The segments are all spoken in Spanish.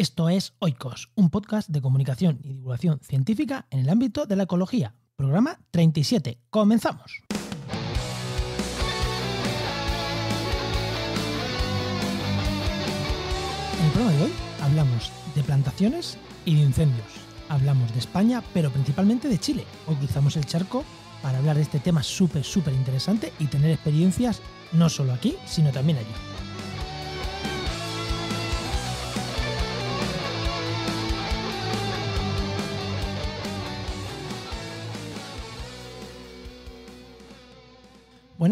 Esto es Oikos, un podcast de comunicación y divulgación científica en el ámbito de la ecología. Programa 37. Comenzamos. En el programa de hoy hablamos de plantaciones y de incendios. Hablamos de España, pero principalmente de Chile. Hoy cruzamos el charco para hablar de este tema súper, súper interesante y tener experiencias no solo aquí, sino también allí.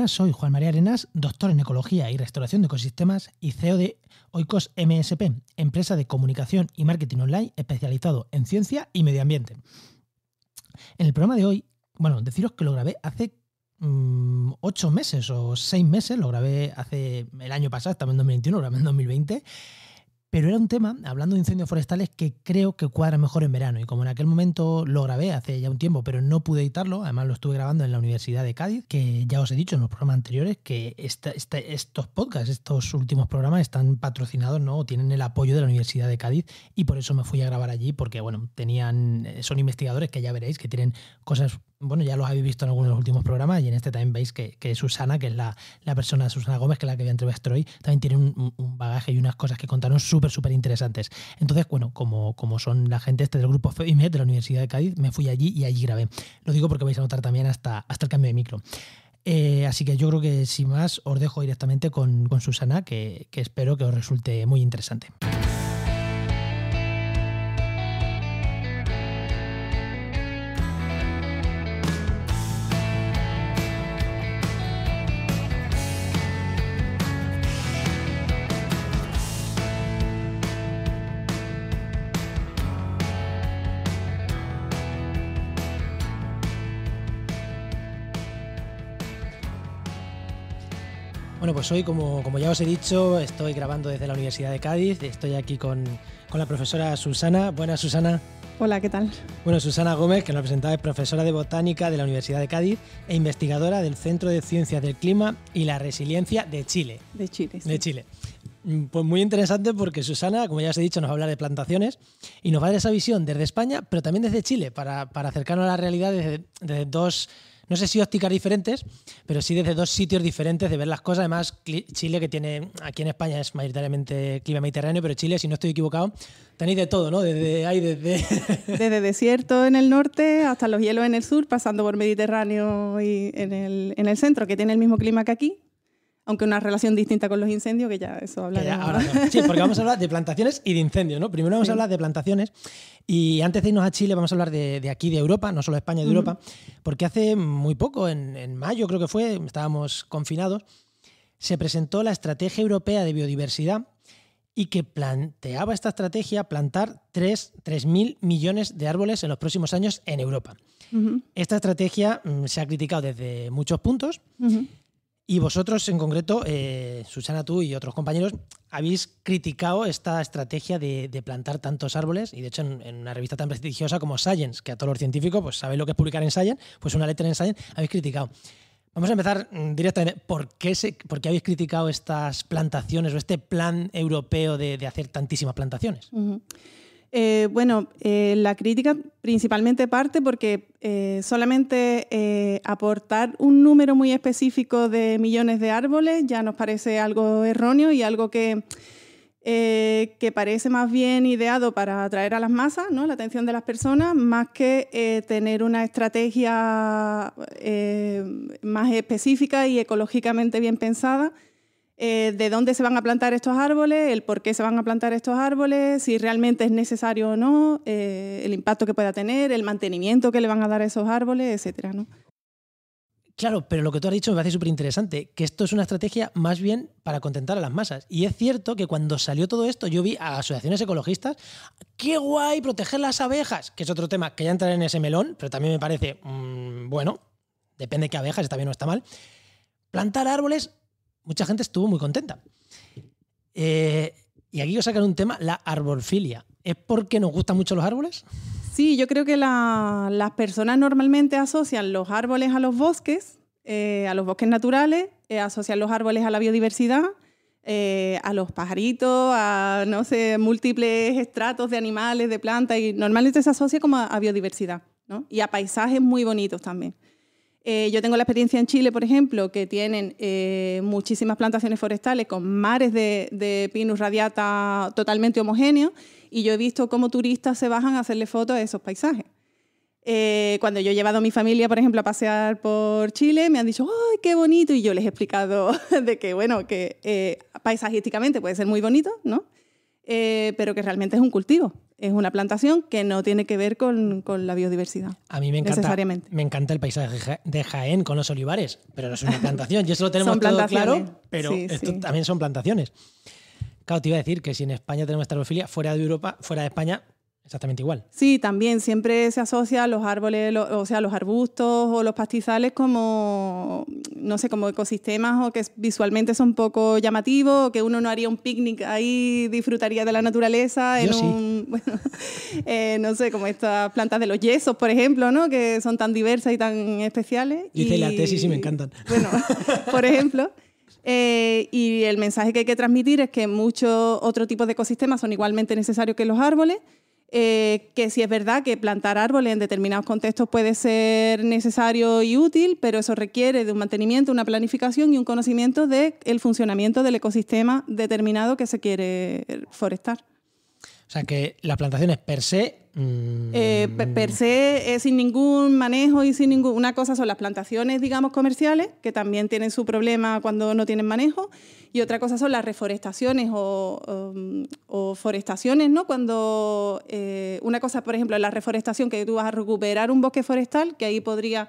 soy Juan María Arenas, doctor en Ecología y Restauración de Ecosistemas y CEO de Oikos MSP, empresa de comunicación y marketing online especializado en ciencia y medio ambiente. En el programa de hoy, bueno, deciros que lo grabé hace 8 mm, ocho meses o seis meses, lo grabé hace el año pasado, estamos en 2021, lo grabé en 2020. Pero era un tema, hablando de incendios forestales, que creo que cuadra mejor en verano. Y como en aquel momento lo grabé hace ya un tiempo, pero no pude editarlo, además lo estuve grabando en la Universidad de Cádiz, que ya os he dicho en los programas anteriores que estos podcasts, estos últimos programas están patrocinados, ¿no? Tienen el apoyo de la Universidad de Cádiz y por eso me fui a grabar allí, porque, bueno, tenían, eh, son investigadores que ya veréis que tienen cosas bueno, ya los habéis visto en algunos de los últimos programas y en este también veis que, que Susana, que es la, la, persona, Susana Gómez, que es la que había entrevistado hoy, también tiene un, bagaje y unas cosas que contaron súper, súper interesantes. Entonces, bueno, como, como son la gente este del grupo me de la Universidad de Cádiz, me fui allí y allí grabé. Lo digo porque vais a notar también hasta, hasta el cambio de micro. Eh, así que yo creo que sin más os dejo directamente con, Susana, que, que espero que os resulte muy interesante. hoy, como, como ya os he dicho, estoy grabando desde la Universidad de Cádiz, estoy aquí con, la profesora Susana. Buenas, Susana. Hola, ¿qué tal? Bueno, Susana Gómez, que nos presentaba, es profesora de botánica de la Universidad de Cádiz e investigadora del Centro de Ciencias del Clima y la Resiliencia de Chile. De Chile. De Chile. Mm, pues muy interesante porque Susana, como ya os he dicho, nos va a hablar de plantaciones y nos va a dar esa visión desde España, pero también desde Chile, para, para acercarnos a la realidad desde dos no sé si ópticas diferentes, pero sí desde dos sitios diferentes de ver las cosas. Además, Chile, que tiene aquí en España es mayoritariamente clima mediterráneo, pero Chile, si no estoy equivocado, tenéis de todo, ¿no? Desde, desierto en el norte hasta los hielos en el sur, pasando por Mediterráneo y en el, en el centro, que tiene el mismo clima que aquí, aunque una relación distinta con los incendios, que ya eso hablaremos. sí, porque vamos a hablar de plantaciones y de incendios, ¿no? Primero vamos a hablar de plantaciones y antes de irnos a Chile vamos a hablar de, aquí, de Europa, no solo de España, de Europa, porque hace muy poco, en, mayo creo que fue, estábamos confinados, se presentó la Estrategia Europea de Biodiversidad y que planteaba esta estrategia plantar 3.000 millones de árboles en los próximos años en Europa. Esta estrategia mm, se ha criticado desde muchos puntos. Y vosotros en concreto, eh, Susana, tú y otros compañeros, habéis criticado esta estrategia de, plantar tantos árboles y de hecho en, una revista tan prestigiosa como Science, que a todos los científicos pues sabéis lo que es publicar en Science, pues una letra en Science, habéis criticado. Vamos a empezar mm, directamente. ¿Por qué, habéis criticado estas plantaciones o este plan europeo de, hacer tantísimas plantaciones? Eh, bueno, eh, la crítica principalmente parte porque eh, solamente aportar un número muy específico de millones de árboles ya nos parece algo erróneo y algo que, parece más bien ideado para atraer a las masas, ¿no? la atención de las personas, más que tener una estrategia más específica y ecológicamente bien pensada eh, de dónde se van a plantar estos árboles, el por qué se van a plantar estos árboles, si realmente es necesario o no, eh, el impacto que pueda tener, el mantenimiento que le van a dar a esos árboles, etcétera, ¿no? Claro, pero lo que tú has dicho me parece súper interesante, que esto es una estrategia más bien para contentar a las masas. Y es cierto que cuando salió todo esto, yo vi a asociaciones ecologistas, qué guay proteger las abejas, que es otro tema que ya entra en ese melón, pero también me parece, mm, bueno, depende de qué abejas, está bien o está mal. Plantar árboles mucha gente estuvo muy contenta. Eh, y aquí os sacar un tema, la arborfilia. ¿Es porque nos gustan mucho los árboles? Sí, yo creo que las personas normalmente asocian los árboles a los bosques, eh, a los bosques naturales, eh, asocian los árboles a la biodiversidad, a los pajaritos, a no sé, múltiples estratos de animales, de plantas, y normalmente se asocia como a, a biodiversidad, Y a paisajes muy bonitos también. Eh, yo tengo la experiencia en Chile, por ejemplo, que tienen eh, muchísimas plantaciones forestales con mares de, pinus radiata totalmente homogéneos y yo he visto cómo turistas se bajan a hacerle fotos a esos paisajes. Eh, cuando yo he llevado a mi familia, por ejemplo, a pasear por Chile, me han dicho, ¡ay, qué bonito! Y yo les he explicado de que, bueno, que paisajísticamente puede ser muy bonito, ¿no? Eh, pero que realmente es un cultivo. Es una plantación que no tiene que ver con, la biodiversidad. A mí me encanta, me encanta el paisaje de Jaén con los olivares, pero no es una plantación. Y eso lo tenemos todo claro, pero esto también son plantaciones. Claro, te iba a decir que si en España tenemos estarofilia, fuera de Europa, fuera de España, Exactamente igual. Sí, también siempre se asocia a los árboles, o sea, los arbustos o los pastizales como, no sé, como ecosistemas o que visualmente son poco llamativos, o que uno no haría un picnic ahí, disfrutaría de la naturaleza en un, eh, no sé, como estas plantas de los yesos, por ejemplo, ¿no? Que son tan diversas y tan especiales. Y y, la tesis y me encantan. Bueno, por ejemplo. Eh, y el mensaje que hay que transmitir es que muchos otros tipos de ecosistemas son igualmente necesarios que los árboles eh, que sí es verdad que plantar árboles en determinados contextos puede ser necesario y útil, pero eso requiere de un mantenimiento, una planificación y un conocimiento del funcionamiento del ecosistema determinado que se quiere forestar. O sea, que las plantaciones per se... Mm, eh, per se, es eh, sin ningún manejo y sin ninguna Una cosa son las plantaciones, digamos, comerciales, que también tienen su problema cuando no tienen manejo, y otra cosa son las reforestaciones o, mm, forestaciones, ¿no? Cuando eh, una cosa, por ejemplo, la reforestación, que tú vas a recuperar un bosque forestal, que ahí podría...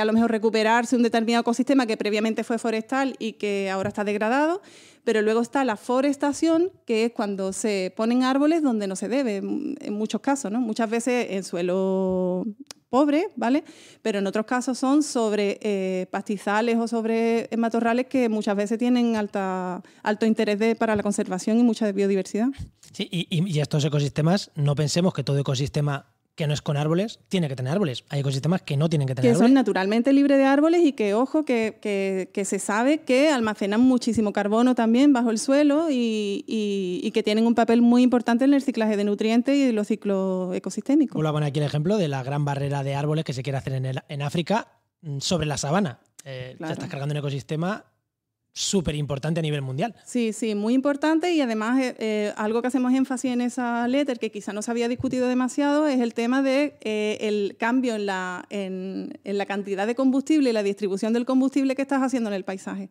a lo mejor recuperarse un determinado ecosistema que previamente fue forestal y que ahora está degradado. Pero luego está la forestación, que es cuando se ponen árboles donde no se debe, en muchos casos, ¿no? Muchas veces en suelo pobre, ¿vale? Pero en otros casos son sobre eh, pastizales o sobre matorrales que muchas veces tienen alta, alto interés para la conservación y mucha biodiversidad. Sí, y estos ecosistemas, no pensemos que todo ecosistema que no es con árboles, tiene que tener árboles. Hay ecosistemas que no tienen que tener árboles. Que son naturalmente libres de árboles y que, ojo, que, se sabe que almacenan muchísimo carbono también bajo el suelo y, que tienen un papel muy importante en el ciclaje de nutrientes y de los ciclos ecosistémicos. poner aquí el ejemplo de la gran barrera de árboles que se quiere hacer en, África mm, sobre la sabana. Eh, estás cargando un ecosistema súper importante a nivel mundial. Sí, sí, muy importante y además eh, eh, algo que hacemos énfasis en esa letter que quizá no se había discutido demasiado es el tema de eh, cambio en la, en la cantidad de combustible y la distribución del combustible que estás haciendo en el paisaje.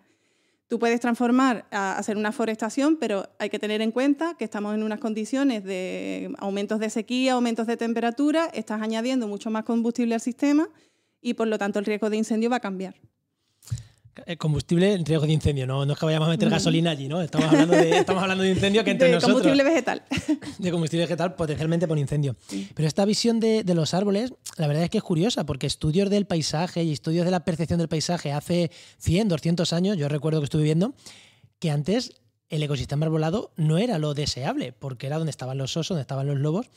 Tú puedes transformar a hacer una forestación, pero hay que tener en cuenta que estamos en unas condiciones de aumentos de sequía, aumentos de temperatura, estás añadiendo mucho más combustible al sistema y por lo tanto el riesgo de incendio va a cambiar. Eh, combustible en riesgo de incendio, no, no es que vayamos a meter gasolina allí, ¿no? Estamos hablando de, estamos hablando de incendio que entre de combustible vegetal. De combustible vegetal, potencialmente por incendio. Pero esta visión de, los árboles, la verdad es que es curiosa, porque estudios del paisaje y estudios de la percepción del paisaje hace 100, 200 años, yo recuerdo que estuve viendo, que antes el ecosistema arbolado no era lo deseable, porque era donde estaban los osos, donde estaban los lobos.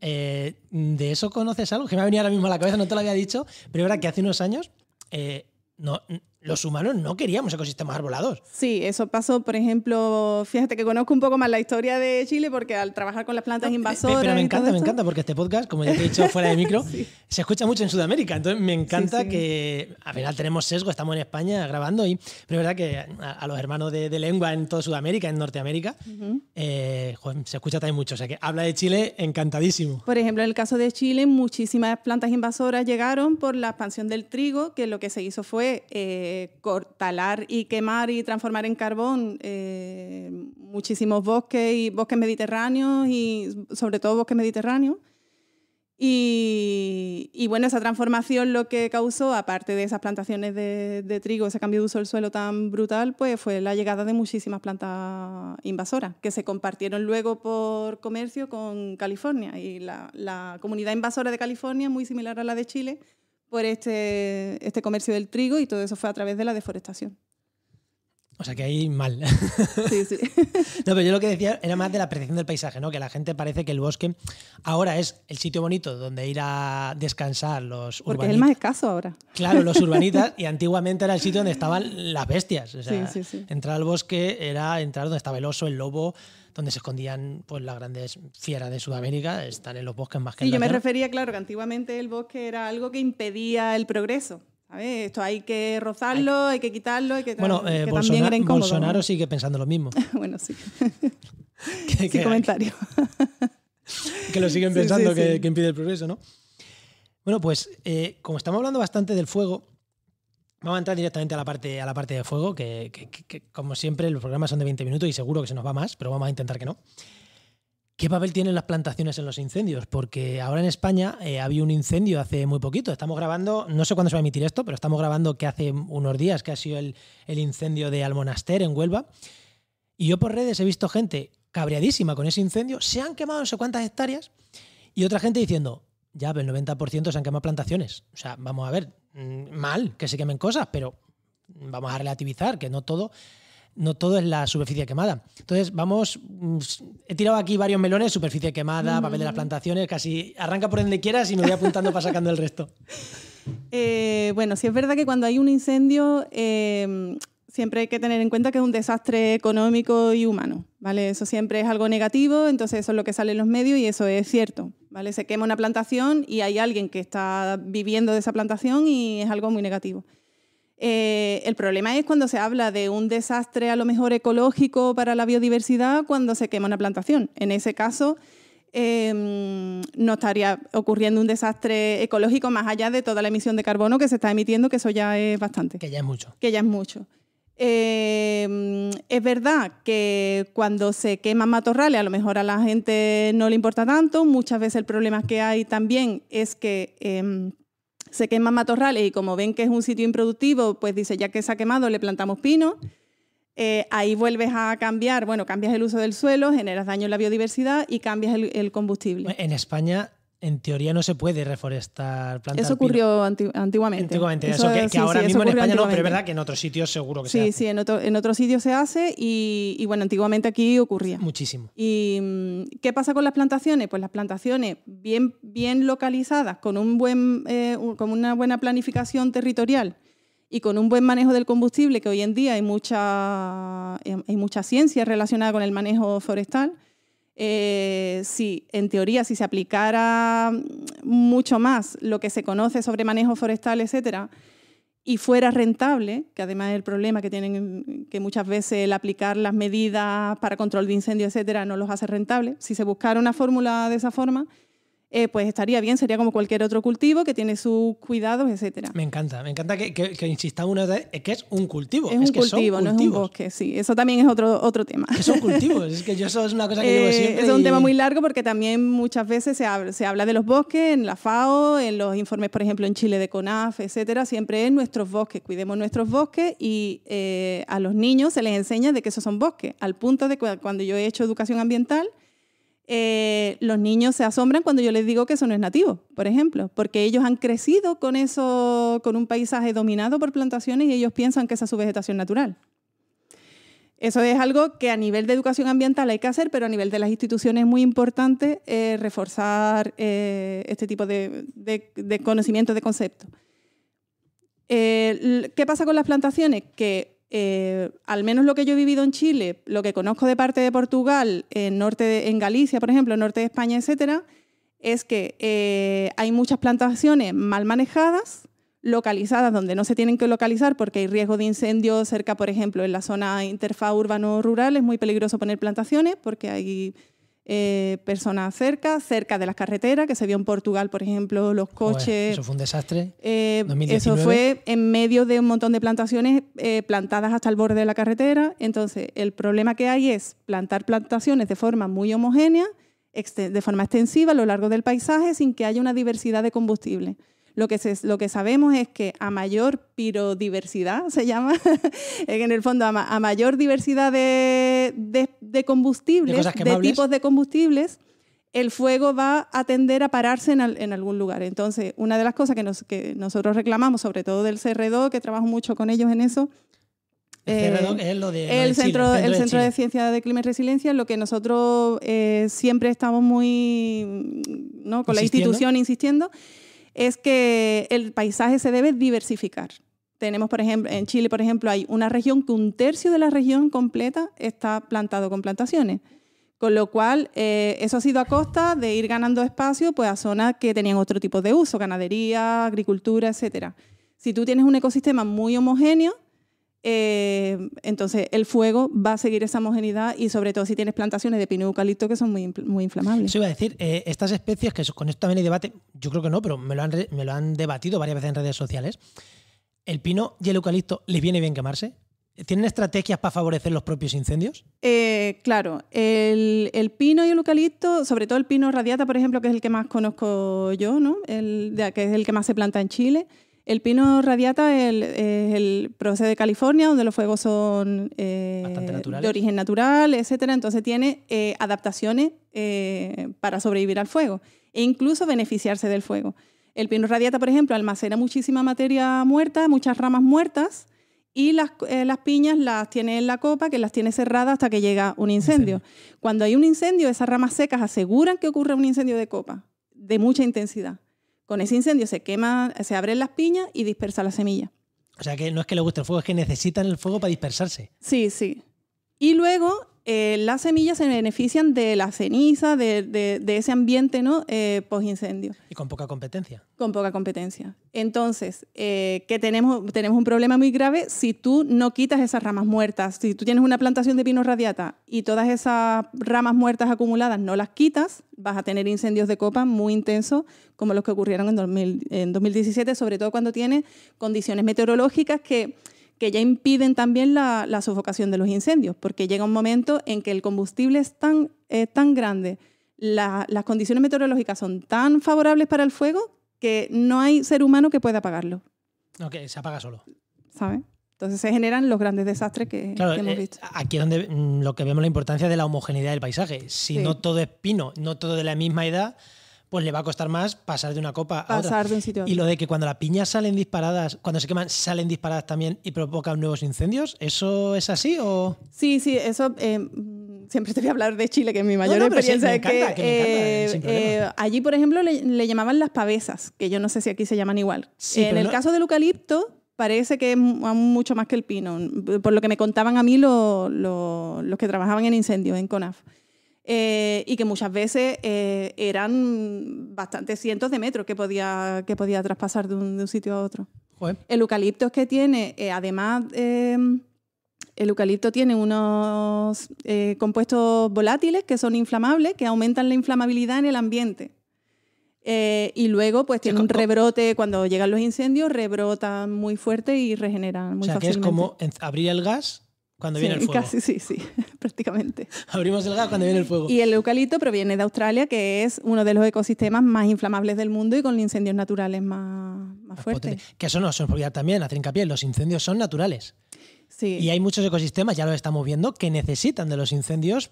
Eh, de eso conoces algo que me ha venido ahora mismo a la cabeza, no te lo había dicho, pero era que hace unos años... Eh, no, los humanos no queríamos ecosistemas arbolados. Sí, eso pasó, por ejemplo, fíjate que conozco un poco más la historia de Chile porque al trabajar con las plantas invasoras. Pero me encanta, me encanta, porque este podcast, como ya te he dicho fuera de micro, se escucha mucho en Sudamérica. Entonces me encanta que al final tenemos sesgo, estamos en España grabando, y, pero es verdad que a, los hermanos de, lengua en toda Sudamérica, en Norteamérica, eh, se escucha también mucho. O sea que habla de Chile encantadísimo. Por ejemplo, en el caso de Chile, muchísimas plantas invasoras llegaron por la expansión del trigo, que lo que se hizo fue. Eh, eh, cortalar y quemar y transformar en carbón eh, muchísimos bosques y bosques mediterráneos y sobre todo bosques mediterráneos. Y, bueno, esa transformación lo que causó, aparte de esas plantaciones de, trigo, ese cambio de uso del suelo tan brutal, pues fue la llegada de muchísimas plantas invasoras que se compartieron luego por comercio con California. Y la, comunidad invasora de California muy similar a la de Chile, por este, este comercio del trigo y todo eso fue a través de la deforestación. O sea que hay mal. Sí, sí. No, pero yo lo que decía era más de la apreciación del paisaje, ¿no? Que la gente parece que el bosque ahora es el sitio bonito donde ir a descansar los urbanitas. Porque es el más escaso ahora. Claro, los urbanitas y antiguamente era el sitio donde estaban las bestias. sí, sí, sí. entrar al bosque era entrar donde estaba el oso, el lobo, donde se escondían pues, las grandes fieras de Sudamérica, están en los bosques más que yo me refería, claro, que antiguamente el bosque era algo que impedía el progreso. esto hay que rozarlo, hay, que quitarlo, hay que Bueno, eh, Bolsonaro, sigue pensando lo mismo. bueno, sí. ¿Qué, comentario. que lo siguen pensando que, impide el progreso, ¿no? Bueno, pues eh, como estamos hablando bastante del fuego, Vamos a entrar directamente a la parte, a la parte de fuego, que, como siempre los programas son de 20 minutos y seguro que se nos va más, pero vamos a intentar que no. ¿Qué papel tienen las plantaciones en los incendios? Porque ahora en España eh, había un incendio hace muy poquito. Estamos grabando, no sé cuándo se va a emitir esto, pero estamos grabando que hace unos días que ha sido el, el incendio de Almonaster en Huelva. Y yo por redes he visto gente cabreadísima con ese incendio, se han quemado no sé cuántas hectáreas, y otra gente diciendo, ya, pero el 90% se han quemado plantaciones. O sea, vamos a ver, mm, mal que se quemen cosas, pero vamos a relativizar que no todo no todo es la superficie quemada. Entonces, vamos, mm, he tirado aquí varios melones, superficie quemada, papel de las plantaciones, casi arranca por donde quieras y me voy apuntando para sacando el resto. Eh, bueno, si es verdad que cuando hay un incendio, eh, siempre hay que tener en cuenta que es un desastre económico y humano, ¿vale? Eso siempre es algo negativo, entonces eso es lo que sale en los medios y eso es cierto, ¿vale? Se quema una plantación y hay alguien que está viviendo de esa plantación y es algo muy negativo. Eh, el problema es cuando se habla de un desastre a lo mejor ecológico para la biodiversidad cuando se quema una plantación. En ese caso, em, no estaría ocurriendo un desastre ecológico más allá de toda la emisión de carbono que se está emitiendo, que eso ya es bastante. Que ya es mucho. Que ya es mucho. Em, es verdad que cuando se queman matorrales, a lo mejor a la gente no le importa tanto. Muchas veces el problema que hay también es que em, se queman matorrales y como ven que es un sitio improductivo, pues dice, ya que se ha quemado, le plantamos pino. Eh, ahí vuelves a cambiar, bueno, cambias el uso del suelo, generas daño a la biodiversidad y cambias el, el combustible. En España en teoría no se puede reforestar plantas. Eso ocurrió antiguamente. Antiguamente, eso, que, ahora mismo en España no, pero es verdad que en otros sitios seguro que sí, Sí, sí, en, otro, en otros sitios se hace y, bueno, antiguamente aquí ocurría. Muchísimo. ¿Y mm, qué pasa con las plantaciones? Pues las plantaciones bien, bien localizadas, con, un buen, eh, con una buena planificación territorial y con un buen manejo del combustible, que hoy en día hay mucha, em, hay mucha ciencia relacionada con el manejo forestal, eh, si en teoría si se aplicara mm, mucho más lo que se conoce sobre manejo forestal, etcétera, y fuera rentable, que además es el problema que tienen que muchas veces el aplicar las medidas para control de incendio, etcétera, no los hace rentable. Si se buscara una fórmula de esa forma, eh, pues estaría bien, sería como cualquier otro cultivo que tiene sus cuidados, etcétera. Me encanta, me encanta que, que, insista una vez que es un cultivo. Es, un cultivo, no es un bosque, sí. Eso también es otro, otro tema. Es un cultivos? es que yo eso es una cosa que eh, llevo siempre. Es un tema muy largo porque también muchas veces se habla, se habla de los bosques en la FAO, en los informes, por ejemplo, en Chile de CONAF, etcétera. Siempre es nuestros bosques, cuidemos nuestros bosques y eh, a los niños se les enseña de que esos son bosques, al punto de cuando yo he hecho educación ambiental, eh, los niños se asombran cuando yo les digo que eso no es nativo, por ejemplo, porque ellos han crecido con eso, con un paisaje dominado por plantaciones y ellos piensan que esa es su vegetación natural. Eso es algo que a nivel de educación ambiental hay que hacer, pero a nivel de las instituciones es muy importante eh, reforzar eh, este tipo de, de, de conocimientos, de conceptos. ¿Qué pasa con las plantaciones? Que eh, al menos lo que yo he vivido en Chile, lo que conozco de parte de Portugal, en, norte en Galicia, por ejemplo, en norte de España, etcétera, es que eh, hay muchas plantaciones mal manejadas, localizadas donde no se tienen que localizar porque hay riesgo de incendio cerca, por ejemplo, en la zona interfaz urbano-rural, es muy peligroso poner plantaciones porque hay eh, personas cerca, cerca de las carreteras, que se vio en Portugal, por ejemplo, los coches. eso fue un desastre. Eh, eso fue en medio de un montón de plantaciones eh, plantadas hasta el borde de la carretera. Entonces, el problema que hay es plantar plantaciones de forma muy homogénea, de forma extensiva a lo largo del paisaje, sin que haya una diversidad de combustible. Lo que, lo que sabemos es que a mayor pirodiversidad, se llama, en el fondo, a, mayor diversidad de, de, combustibles, de, tipos de combustibles, el fuego va a tender a pararse en, algún lugar. Entonces, una de las cosas que, nos, que nosotros reclamamos, sobre todo del CR2, que trabajo mucho con ellos en eso, el, centro, de Ciencia de Clima y Resiliencia, lo que nosotros eh, siempre estamos muy, con la institución insistiendo, es que el paisaje se debe diversificar. Tenemos, por ejemplo, en Chile, por ejemplo, hay una región que un tercio de la región completa está plantado con plantaciones. Con lo cual, eh, eso ha sido a costa de ir ganando espacio pues, a zonas que tenían otro tipo de uso, ganadería, agricultura, etc. Si tú tienes un ecosistema muy homogéneo, eh, entonces, el fuego va a seguir esa homogeneidad y sobre todo si tienes plantaciones de pino y eucalipto que son muy, muy inflamables. Eso iba a decir, eh, estas especies, que con esto también hay debate, yo creo que no, pero me lo, han, debatido varias veces en redes sociales, ¿el pino y el eucalipto les viene bien quemarse? ¿Tienen estrategias para favorecer los propios incendios? Eh, claro, el, pino y el eucalipto, sobre todo el pino radiata, por ejemplo, que es el que más conozco yo, ¿no? El, que es el que más se planta en Chile, el pino radiata es el, proceso de California, donde los fuegos son eh, de origen natural, etc. Entonces tiene eh, adaptaciones eh, para sobrevivir al fuego e incluso beneficiarse del fuego. El pino radiata, por ejemplo, almacena muchísima materia muerta, muchas ramas muertas, y las, piñas las tiene en la copa, que las tiene cerradas hasta que llega un incendio. incendio. Cuando hay un incendio, esas ramas secas aseguran que ocurre un incendio de copa de mucha intensidad. Con ese incendio se quema, se abren las piñas y dispersa la semilla. O sea que no es que les guste el fuego, es que necesitan el fuego para dispersarse. Sí, sí. Y luego eh, las semillas se benefician de la ceniza, de, ese ambiente ¿no? Eh, Y con poca competencia. Con poca competencia. Entonces, eh, que tenemos, tenemos un problema muy grave si tú no quitas esas ramas muertas. Si tú tienes una plantación de pino radiata y todas esas ramas muertas acumuladas no las quitas, vas a tener incendios de copa muy intensos como los que ocurrieron en, en 2017, sobre todo cuando tienes condiciones meteorológicas que que ya impiden también la, la, sofocación de los incendios, porque llega un momento en que el combustible es tan, eh, tan grande, las condiciones meteorológicas son tan favorables para el fuego que no hay ser humano que pueda apagarlo. No, que se apaga solo. ¿Sabes? Entonces se generan los grandes desastres que, hemos eh, visto. aquí es donde mm, lo que vemos la importancia de la homogeneidad del paisaje. Si no todo es pino, no todo de la misma edad, pues le va a costar más pasar de una copa a otra. De un sitio y lo de que cuando las piñas salen disparadas, cuando se queman, salen disparadas también y provocan nuevos incendios, ¿eso es así o...? Sí, sí, eso... Eh, mm, siempre te voy a hablar de Chile, que es mi mayor experiencia. Sí, que, eh, eh, allí, por ejemplo, le, llamaban las pavesas, que yo no sé si aquí se llaman igual. en el caso del eucalipto, parece que es mucho más que el pino, por lo que me contaban a mí los que trabajaban en incendios en CONAF. Eh, y que muchas veces eh, eran bastantes cientos de metros que podía, que podía traspasar de un, sitio a otro. El eucalipto es que tiene, eh, además, el em, eucalipto tiene unos compuestos volátiles que son inflamables, que aumentan la inflamabilidad en el ambiente. y luego, pues tiene un rebrote, cuando llegan los incendios, rebrotan muy fuerte y regeneran muy O sea, que es como abrir el gas cuando viene el fuego. Casi, sí, sí, prácticamente. Abrimos el gas cuando viene el fuego. Y el eucalipto proviene de Australia, que es uno de los ecosistemas más inflamables del mundo y con incendios naturales más, más, fuertes. Que eso no se nos olvidar también, trinca hincapié, los incendios son naturales. Sí. Y hay muchos ecosistemas, ya lo estamos viendo, que necesitan de los incendios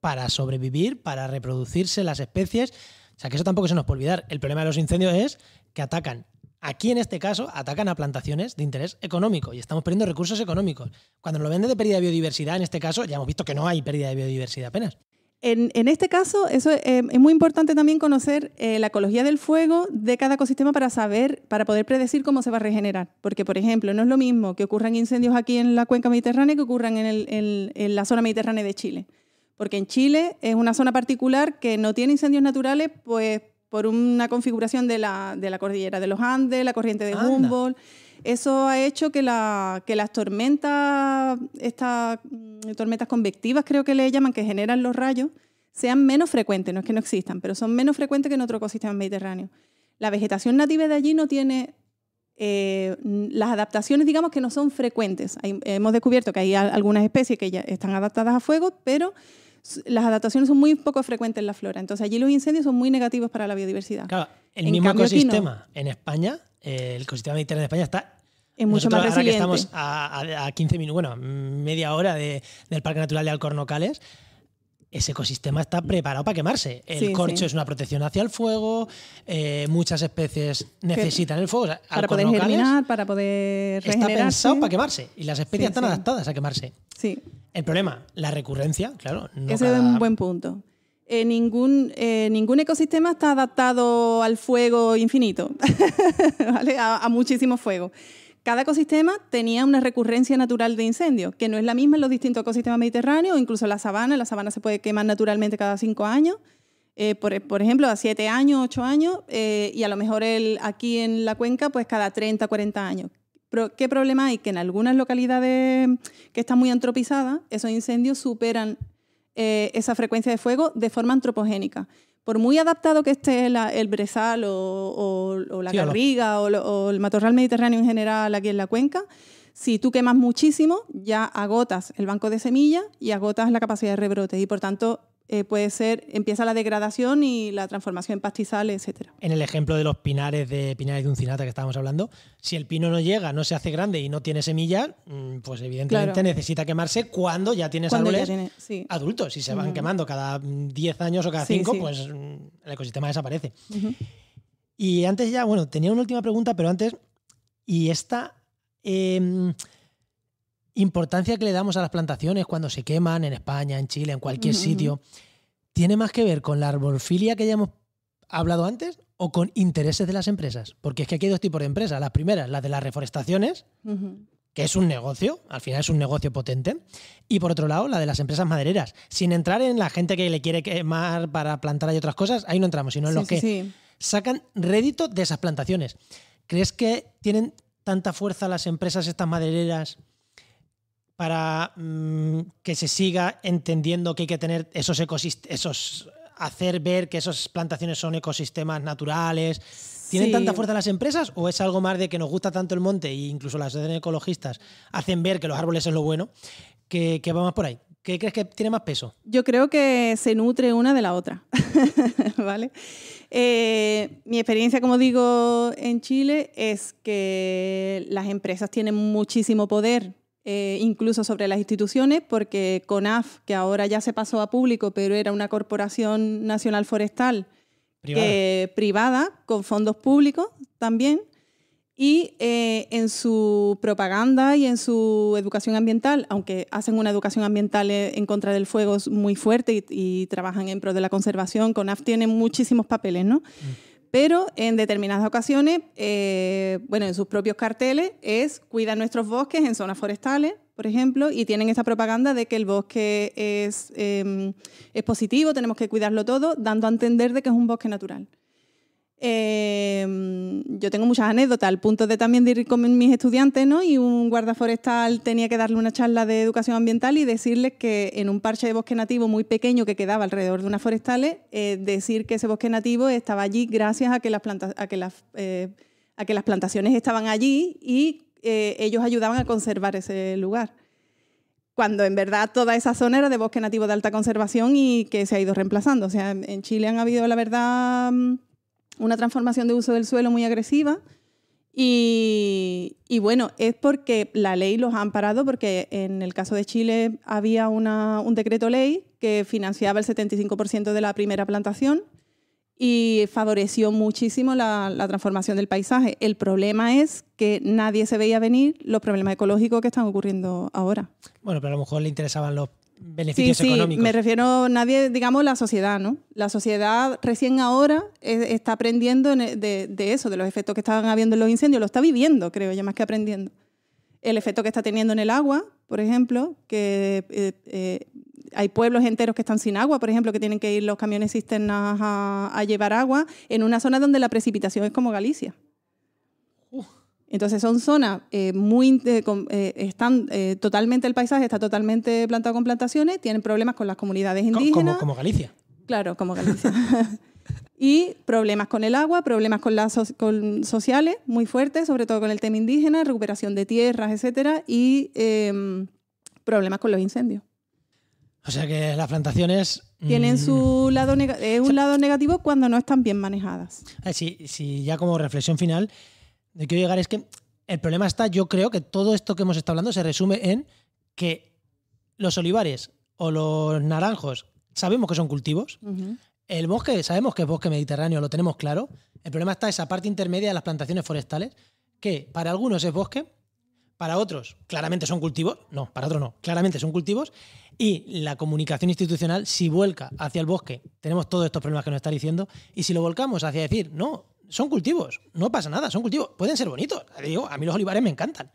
para sobrevivir, para reproducirse las especies. O sea, que eso tampoco se nos puede olvidar. El problema de los incendios es que atacan Aquí, en este caso, atacan a plantaciones de interés económico y estamos perdiendo recursos económicos. Cuando lo venden de pérdida de biodiversidad, en este caso, ya hemos visto que no hay pérdida de biodiversidad apenas. En, este caso, eso eh, es, muy importante también conocer eh, la ecología del fuego de cada ecosistema para saber, para poder predecir cómo se va a regenerar. Porque, por ejemplo, no es lo mismo que ocurran incendios aquí en la cuenca mediterránea que ocurran en, en la zona mediterránea de Chile. Porque en Chile es una zona particular que no tiene incendios naturales, pues por una configuración de la, de la, cordillera de los Andes, la corriente de Humboldt. Eso ha hecho que, las tormentas, estas mm, tormentas convectivas creo que le llaman, que generan los rayos, sean menos frecuentes, no es que no existan, pero son menos frecuentes que en otro ecosistema mediterráneo. La vegetación nativa de allí no tiene eh, las adaptaciones, digamos que no son frecuentes. hemos descubierto que hay algunas especies que ya están adaptadas a fuego, pero las adaptaciones son muy poco frecuentes en la flora. Entonces allí los incendios son muy negativos para la biodiversidad. Claro, el mismo ecosistema en España, el ecosistema mediterráneo de España está... En mucho más resiliente. Ahora que estamos a, 15 minutos, bueno, media hora del Parque Natural de Alcornocales, ese ecosistema está mm. preparado para quemarse. El corcho es una protección hacia el fuego, eh, muchas especies necesitan el fuego. para poder germinar, para poder regenerarse. Está pensado para quemarse y las especies están adaptadas a quemarse. Sí. El problema, la recurrencia, claro. ese es un buen punto. Eh, ningún, eh, ningún ecosistema está adaptado al fuego infinito, a, a muchísimo fuego. Cada ecosistema tenía una recurrencia natural de incendios, que no es la misma en los distintos ecosistemas mediterráneos, incluso la sabana. La sabana se puede quemar naturalmente cada cinco años, eh, por, ejemplo, a siete años, ocho años, eh, y a lo mejor aquí en la cuenca, pues cada 30, 40 años. Pero, ¿Qué problema hay? Que en algunas localidades que están muy antropizadas, esos incendios superan eh, esa frecuencia de fuego de forma antropogénica por muy adaptado que esté el brezal o, la carriga o, o, el matorral mediterráneo en general aquí en la cuenca, si tú quemas muchísimo, ya agotas el banco de semillas y agotas la capacidad de rebrote y por tanto eh, puede ser, empieza la degradación y la transformación en pastizales, etc. En el ejemplo de los pinares de pinares de uncinata que estábamos hablando, si el pino no llega, no se hace grande y no tiene semilla, mm, pues evidentemente necesita quemarse cuando ya tienes árboles adultos. Si se van quemando cada 10 años o cada 5, pues mm, el ecosistema desaparece. Y antes ya, bueno, tenía una última pregunta, pero antes, y esta... Em, importancia que le damos a las plantaciones cuando se queman en España, en Chile, en cualquier sitio, ¿tiene más que ver con la arborfilia que ya hemos hablado antes o con intereses de las empresas? Porque es que aquí hay dos tipos de empresas. Las primeras, la de las reforestaciones, que es un negocio, al final es un negocio potente. Y por otro lado, la de las empresas madereras. Sin entrar en la gente que le quiere quemar para plantar y otras cosas, ahí no entramos, sino en lo que sacan rédito de esas plantaciones. ¿Crees que tienen tanta fuerza las empresas estas madereras para mm, que se siga entendiendo que hay que tener esos ecosistemas, hacer ver que esas plantaciones son ecosistemas naturales. ¿Tienen tanta fuerza las empresas o es algo más de que nos gusta tanto el monte e incluso las ecologistas hacen ver que los árboles es lo bueno, que, vamos por ahí? ¿Qué crees que tiene más peso? Yo creo que se nutre una de la otra, ¿vale? Eh, mi experiencia, como digo, en Chile es que las empresas tienen muchísimo poder eh, incluso sobre las instituciones, porque CONAF, que ahora ya se pasó a público, pero era una corporación nacional forestal privada, con fondos públicos también, y eh, en su propaganda y en su educación ambiental, aunque hacen una educación ambiental eh, en contra del fuego muy fuerte y, trabajan en pro de la conservación, CONAF tiene muchísimos papeles, ¿no? Mm pero en determinadas ocasiones, eh, bueno, en sus propios carteles es cuidar nuestros bosques en zonas forestales, por ejemplo, y tienen esta propaganda de que el bosque es, em, es positivo, tenemos que cuidarlo todo, dando a entender de que es un bosque natural. Em, yo tengo muchas anécdotas, al punto de también ir con mis estudiantes, ¿no? Y un guardaforestal tenía que darle una charla de educación ambiental y decirles que en un parche de bosque nativo muy pequeño que quedaba alrededor de unas forestales, eh, decir que ese bosque nativo estaba allí gracias a que las, a que las, eh, a que las plantaciones estaban allí y eh, ellos ayudaban a conservar ese lugar cuando en verdad toda esa zona era de bosque nativo de alta conservación y que se ha ido reemplazando. O sea, en Chile han habido, la verdad, mm, una transformación de uso del suelo muy agresiva. Y, bueno, es porque la ley los ha amparado, porque en el caso de Chile había un decreto ley que financiaba el 75% de la primera plantación y favoreció muchísimo la, la, transformación del paisaje. El problema es que nadie se veía venir los problemas ecológicos que están ocurriendo ahora. Bueno, pero a lo mejor le interesaban los sí, sí, Me refiero, nadie, digamos, la sociedad, ¿no? La sociedad recién ahora está aprendiendo e, de, eso, de los efectos que estaban habiendo en los incendios, lo está viviendo, creo ya más que aprendiendo. El efecto que está teniendo en el agua, por ejemplo, que eh, eh, hay pueblos enteros que están sin agua, por ejemplo, que tienen que ir los camiones cisternas a llevar agua, en una zona donde la precipitación es como Galicia. Entonces son zonas eh, muy eh, eh, totalmente el paisaje está totalmente plantado con plantaciones, tienen problemas con las comunidades indígenas. Como, Galicia. Claro, como Galicia. y problemas con el agua, problemas con las sociales muy fuertes, sobre todo con el tema indígena, recuperación de tierras, etcétera, y em, problemas con los incendios. O sea que las plantaciones tienen mm, su lado es un lado negativo cuando no están bien manejadas. Ah, sí si ya como reflexión final, donde quiero llegar es que el problema está, yo creo que todo esto que hemos estado hablando se resume en que los olivares o los naranjos sabemos que son cultivos. El bosque, sabemos que es bosque mediterráneo, lo tenemos claro. El problema está esa parte intermedia de las plantaciones forestales, que para algunos es bosque, para otros claramente son cultivos, no, para otros no, claramente son cultivos, y la comunicación institucional, si vuelca hacia el bosque, tenemos todos estos problemas que nos está diciendo, y si lo volcamos hacia decir, no, son cultivos, no pasa nada, son cultivos, pueden ser bonitos. Digo, a mí los olivares me encantan.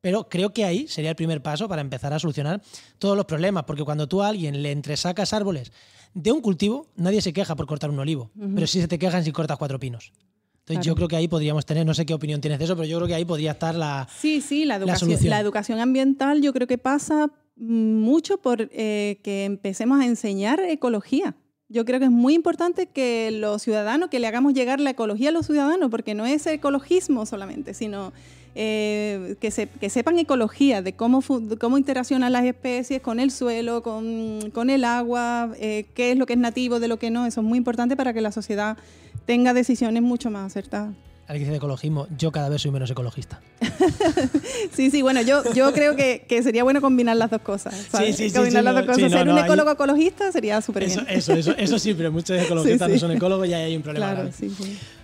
Pero creo que ahí sería el primer paso para empezar a solucionar todos los problemas, porque cuando tú a alguien le entresacas árboles de un cultivo, nadie se queja por cortar un olivo, pero sí se te quejan si cortas cuatro pinos. Entonces yo creo que ahí podríamos tener, no sé qué opinión tienes de eso, pero yo creo que ahí podría estar la Sí, sí, la educación, la, educación ambiental yo creo que pasa mucho por eh, que empecemos a enseñar ecología. Yo creo que es muy importante que los ciudadanos, que le hagamos llegar la ecología a los ciudadanos, porque no es ecologismo solamente, sino eh, que, sepan ecología, de cómo, cómo interaccionan las especies con el suelo, con, el agua, eh, qué es lo que es nativo, de lo que no. Eso es muy importante para que la sociedad tenga decisiones mucho más acertadas alguien dice de ecologismo, yo cada vez soy menos ecologista. sí, sí, bueno, yo, yo creo que, que sería bueno combinar las dos cosas. Sí, sí, combinar sí, las dos cosas. Ser un ecólogo ecologista sería súper bien. Eso, eso, eso, sí, pero muchos ecologistas no son ecólogos y ahí hay un problema. Claro,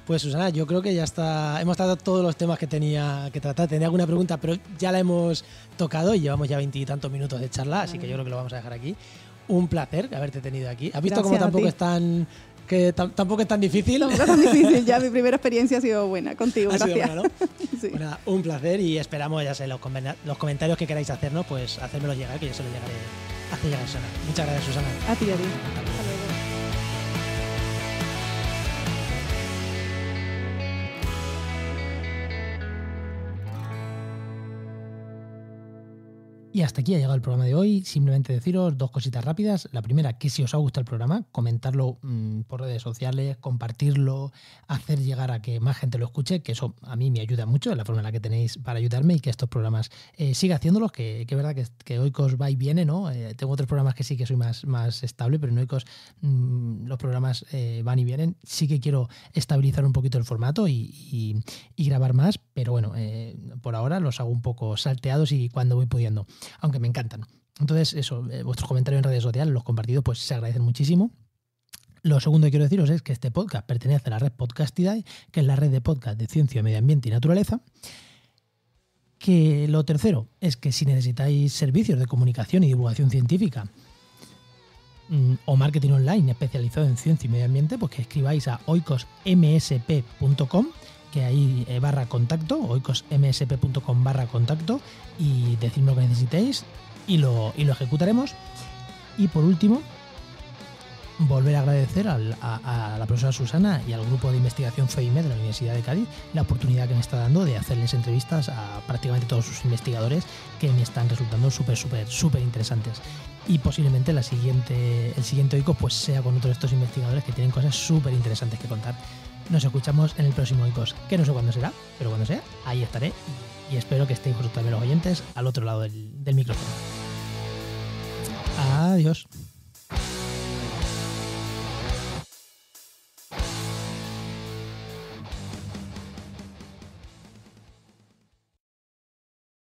pues Susana, yo creo que ya está. Hemos tratado todos los temas que tenía que tratar. Tenía alguna pregunta, pero ya la hemos tocado y llevamos ya veintitantos minutos de charla, así que yo creo que lo vamos a dejar aquí. Un placer haberte tenido aquí. ¿Has visto cómo tampoco están que tampoco es tan difícil. No es tan difícil, ya mi primera experiencia ha sido buena contigo, ha gracias. Sido un placer y esperamos, ya sé, los, los comentarios que queráis hacernos, pues hacérmelos llegar, que yo se los llegaré a Susana. Muchas gracias, Susana. A ti, a ti. Y hasta aquí ha llegado el programa de hoy. Simplemente deciros dos cositas rápidas. La primera, que si os ha gustado el programa, comentarlo mm, por redes sociales, compartirlo, hacer llegar a que más gente lo escuche, que eso a mí me ayuda mucho, es la forma en la que tenéis para ayudarme y que estos programas eh, siga haciéndolos, que, es verdad que, que, Oikos va y viene, ¿no? Eh, tengo otros programas que sí que soy más, más estable, pero en Oikos mm, los programas eh, van y vienen. Sí que quiero estabilizar un poquito el formato y grabar más, pero bueno, por ahora los hago un poco salteados y cuando voy pudiendo aunque me encantan. Entonces, eso, eh, vuestros comentarios en redes sociales, los compartidos, pues se agradecen muchísimo. Lo segundo que quiero deciros es que este podcast pertenece a la red Podcastidae, que es la red de podcast de ciencia, medio ambiente y naturaleza. Que lo tercero es que si necesitáis servicios de comunicación y divulgación científica mm, o marketing online especializado en ciencia y medio ambiente, pues que escribáis a oicosmsp.com ahí eh, barra contacto, oicosmsp.com barra contacto, y decidme lo que necesitéis y lo, y lo ejecutaremos. Y por último, volver a agradecer a, la profesora Susana y al grupo de investigación FEIME e de la Universidad de Cádiz la oportunidad que me está dando de hacerles entrevistas a prácticamente todos sus investigadores que me están resultando súper, súper, súper interesantes. Y posiblemente la siguiente, el siguiente oico pues sea con otro de estos investigadores que tienen cosas súper interesantes que contar. Nos escuchamos en el próximo Icos, que no sé cuándo será, pero cuando sea, ahí estaré y espero que estéis vosotros también los oyentes al otro lado del micrófono. Adiós.